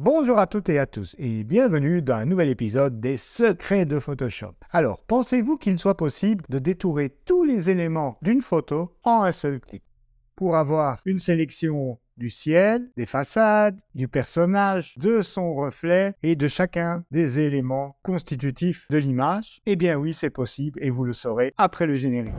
Bonjour à toutes et à tous et bienvenue dans un nouvel épisode des secrets de Photoshop. Alors, pensez-vous qu'il soit possible de détourer tous les éléments d'une photo en un seul clic Pour avoir une sélection du ciel, des façades, du personnage, de son reflet et de chacun des éléments constitutifs de l'image Eh bien oui, c'est possible et vous le saurez après le générique.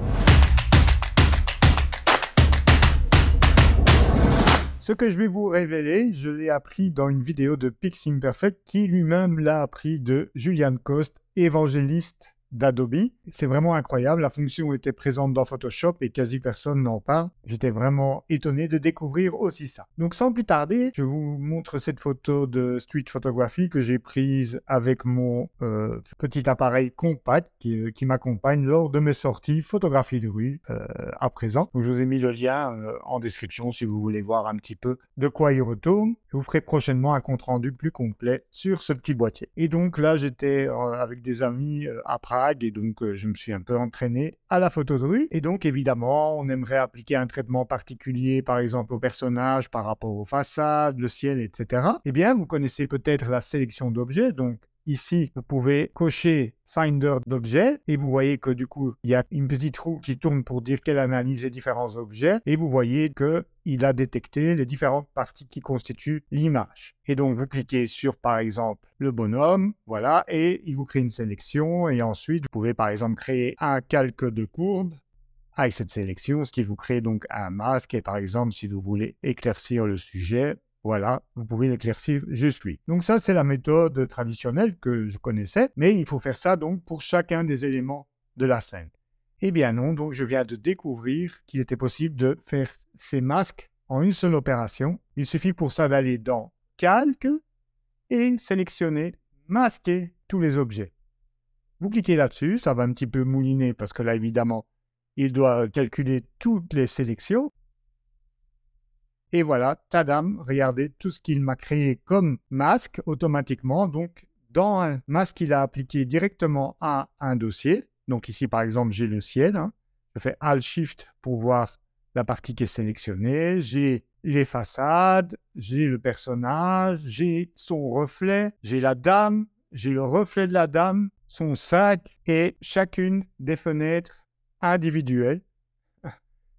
Ce que je vais vous révéler, je l'ai appris dans une vidéo de Pix Imperfect qui lui-même l'a appris de Julian Coste, évangéliste d'Adobe. C'est vraiment incroyable. La fonction était présente dans Photoshop et quasi personne n'en parle. J'étais vraiment étonné de découvrir aussi ça. Donc sans plus tarder, je vous montre cette photo de Street Photography que j'ai prise avec mon euh, petit appareil compact euh, qui, m'accompagne lors de mes sorties photographie de rue euh, à présent. je vous ai mis le lien en description si vous voulez voir un petit peu de quoi il retourne. Je vous ferai prochainement un compte rendu plus complet sur ce petit boîtier. Et donc là, j'étais avec des amis à Prague et donc euh, je me suis un peu entraîné à la photo de rue. Et donc évidemment, on aimerait appliquer un traitement particulier, par exemple au personnage, par rapport aux façades, le ciel, etc. et eh bien, vous connaissez peut-être la sélection d'objets, donc Ici, vous pouvez cocher Finder d'objets et vous voyez que du coup, il y a une petite roue qui tourne pour dire qu'elle analyse les différents objets et vous voyez que il a détecté les différentes parties qui constituent l'image. Et donc, vous cliquez sur, par exemple, le bonhomme, voilà, et il vous crée une sélection et ensuite, vous pouvez par exemple créer un calque de courbe avec cette sélection, ce qui vous crée donc un masque et par exemple, si vous voulez éclaircir le sujet, voilà, vous pouvez l'éclaircir, juste lui. Donc ça, c'est la méthode traditionnelle que je connaissais, mais il faut faire ça donc pour chacun des éléments de la scène. Eh bien non, donc je viens de découvrir qu'il était possible de faire ces masques en une seule opération. Il suffit pour ça d'aller dans Calque et sélectionner Masquer tous les objets. Vous cliquez là-dessus, ça va un petit peu mouliner parce que là évidemment, il doit calculer toutes les sélections, et voilà, tadam, regardez tout ce qu'il m'a créé comme masque automatiquement. Donc, dans un masque qu'il a appliqué directement à un dossier. Donc ici, par exemple, j'ai le ciel. Hein. Je fais Alt Shift pour voir la partie qui est sélectionnée. J'ai les façades, j'ai le personnage, j'ai son reflet, j'ai la dame, j'ai le reflet de la dame, son sac et chacune des fenêtres individuelles. Ah,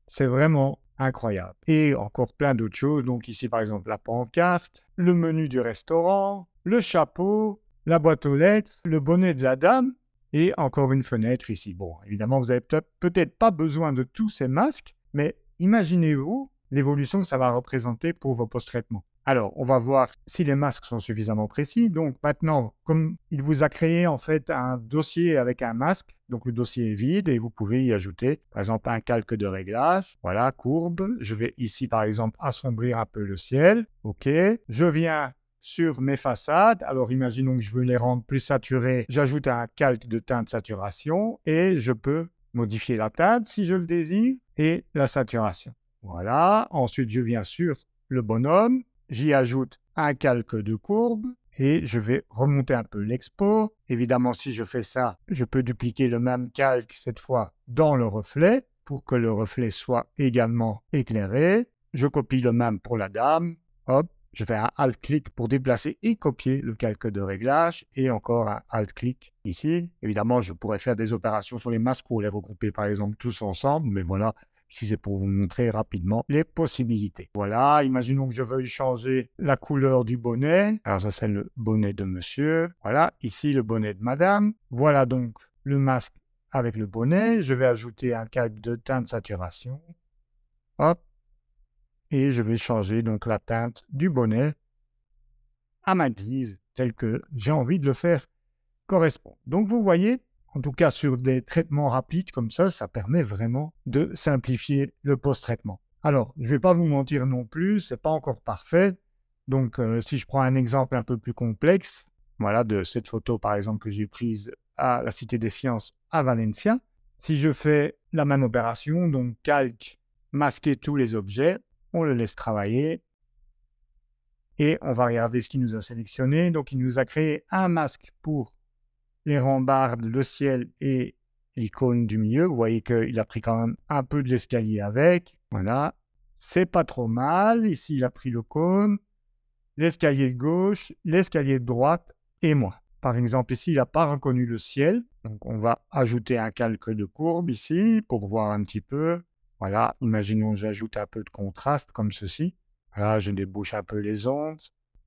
c'est vraiment incroyable. Et encore plein d'autres choses. Donc ici, par exemple, la pancarte, le menu du restaurant, le chapeau, la boîte aux lettres, le bonnet de la dame et encore une fenêtre ici. Bon, évidemment, vous n'avez peut-être pas besoin de tous ces masques, mais imaginez-vous l'évolution que ça va représenter pour vos post-traitements. Alors, on va voir si les masques sont suffisamment précis. Donc maintenant, comme il vous a créé en fait un dossier avec un masque, donc le dossier est vide et vous pouvez y ajouter par exemple un calque de réglage. Voilà, courbe. Je vais ici par exemple assombrir un peu le ciel. OK. Je viens sur mes façades. Alors imaginons que je veux les rendre plus saturées. J'ajoute un calque de teinte saturation et je peux modifier la teinte si je le désire et la saturation. Voilà. Ensuite, je viens sur le bonhomme j'y ajoute un calque de courbe et je vais remonter un peu l'expo Évidemment, si je fais ça, je peux dupliquer le même calque cette fois dans le reflet pour que le reflet soit également éclairé. Je copie le même pour la dame. Hop, je fais un Alt-clic pour déplacer et copier le calque de réglage et encore un Alt-clic ici. Évidemment, je pourrais faire des opérations sur les masques pour les regrouper par exemple tous ensemble, mais voilà, si c'est pour vous montrer rapidement les possibilités. Voilà, imaginons que je veuille changer la couleur du bonnet. Alors ça c'est le bonnet de monsieur. Voilà, ici le bonnet de madame. Voilà donc le masque avec le bonnet. Je vais ajouter un calque de teinte saturation. Hop. Et je vais changer donc la teinte du bonnet à ma guise, telle que j'ai envie de le faire correspondre. Donc vous voyez, en tout cas sur des traitements rapides comme ça, ça permet vraiment de simplifier le post-traitement. Alors, je ne vais pas vous mentir non plus, c'est pas encore parfait. Donc, euh, si je prends un exemple un peu plus complexe, voilà, de cette photo par exemple que j'ai prise à la Cité des Sciences à Valencia, si je fais la même opération, donc calque, masquer tous les objets, on le laisse travailler et on va regarder ce qu'il nous a sélectionné. Donc, il nous a créé un masque pour les rambardes, le ciel et l'icône du milieu. Vous voyez qu'il a pris quand même un peu de l'escalier avec. Voilà. C'est pas trop mal. Ici, il a pris le cône, l'escalier de gauche, l'escalier de droite et moi. Par exemple, ici, il n'a pas reconnu le ciel. Donc, on va ajouter un calque de courbe ici pour voir un petit peu. Voilà, imaginons j'ajoute un peu de contraste comme ceci. Voilà, je débouche un peu les ondes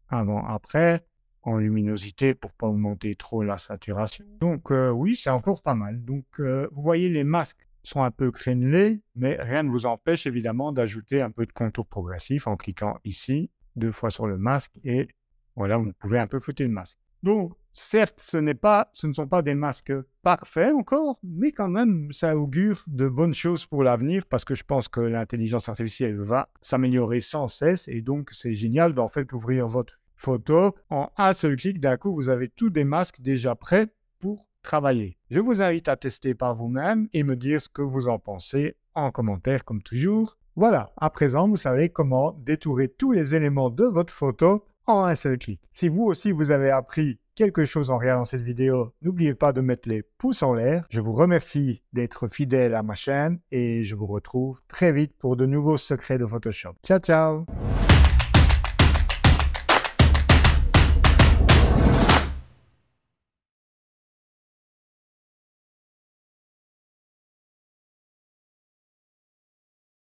avant, après en luminosité pour pas augmenter trop la saturation. Donc euh, oui, c'est encore pas mal. Donc euh, vous voyez, les masques sont un peu crénelés, mais rien ne vous empêche évidemment d'ajouter un peu de contour progressif en cliquant ici deux fois sur le masque et voilà, vous pouvez un peu flouter le masque. Donc certes, ce n'est pas, ce ne sont pas des masques parfaits encore, mais quand même, ça augure de bonnes choses pour l'avenir parce que je pense que l'intelligence artificielle va s'améliorer sans cesse et donc c'est génial d'en fait ouvrir votre photo. En un seul clic, d'un coup, vous avez tous des masques déjà prêts pour travailler. Je vous invite à tester par vous-même et me dire ce que vous en pensez en commentaire comme toujours. Voilà, à présent, vous savez comment détourer tous les éléments de votre photo en un seul clic. Si vous aussi vous avez appris quelque chose en regardant cette vidéo, n'oubliez pas de mettre les pouces en l'air. Je vous remercie d'être fidèle à ma chaîne et je vous retrouve très vite pour de nouveaux secrets de Photoshop. Ciao ciao